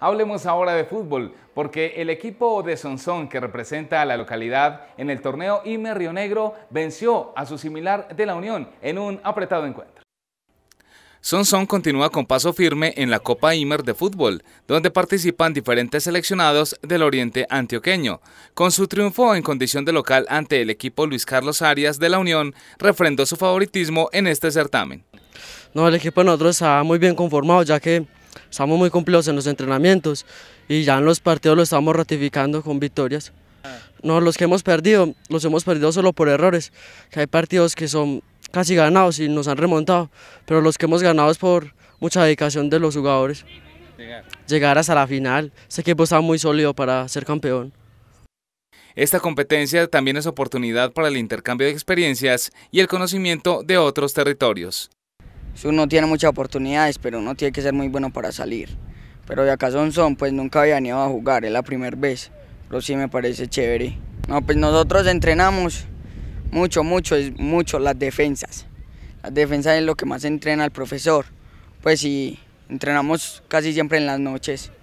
Hablemos ahora de fútbol, porque el equipo de Sonsón que representa a la localidad en el torneo Imer Río Negro venció a su similar de la Unión en un apretado encuentro. Sonson continúa con paso firme en la Copa Imer de fútbol, donde participan diferentes seleccionados del oriente antioqueño. Con su triunfo en condición de local ante el equipo Luis Carlos Arias de la Unión, refrendó su favoritismo en este certamen. No, el equipo de nosotros está muy bien conformado, ya que estamos muy cumplidos en los entrenamientos y ya en los partidos lo estamos ratificando con victorias. No, los que hemos perdido, los hemos perdido solo por errores, que hay partidos que son casi ganados y nos han remontado, pero los que hemos ganado es por mucha dedicación de los jugadores. Llegar. hasta la final, ese equipo está muy sólido para ser campeón. Esta competencia también es oportunidad para el intercambio de experiencias y el conocimiento de otros territorios. Uno tiene muchas oportunidades, pero uno tiene que ser muy bueno para salir. Pero de acá son son, pues nunca había venido a jugar, es la primera vez. Pero sí me parece chévere. No, pues nosotros entrenamos mucho, mucho, es mucho las defensas. Las defensas es lo que más entrena el profesor. Pues sí, entrenamos casi siempre en las noches.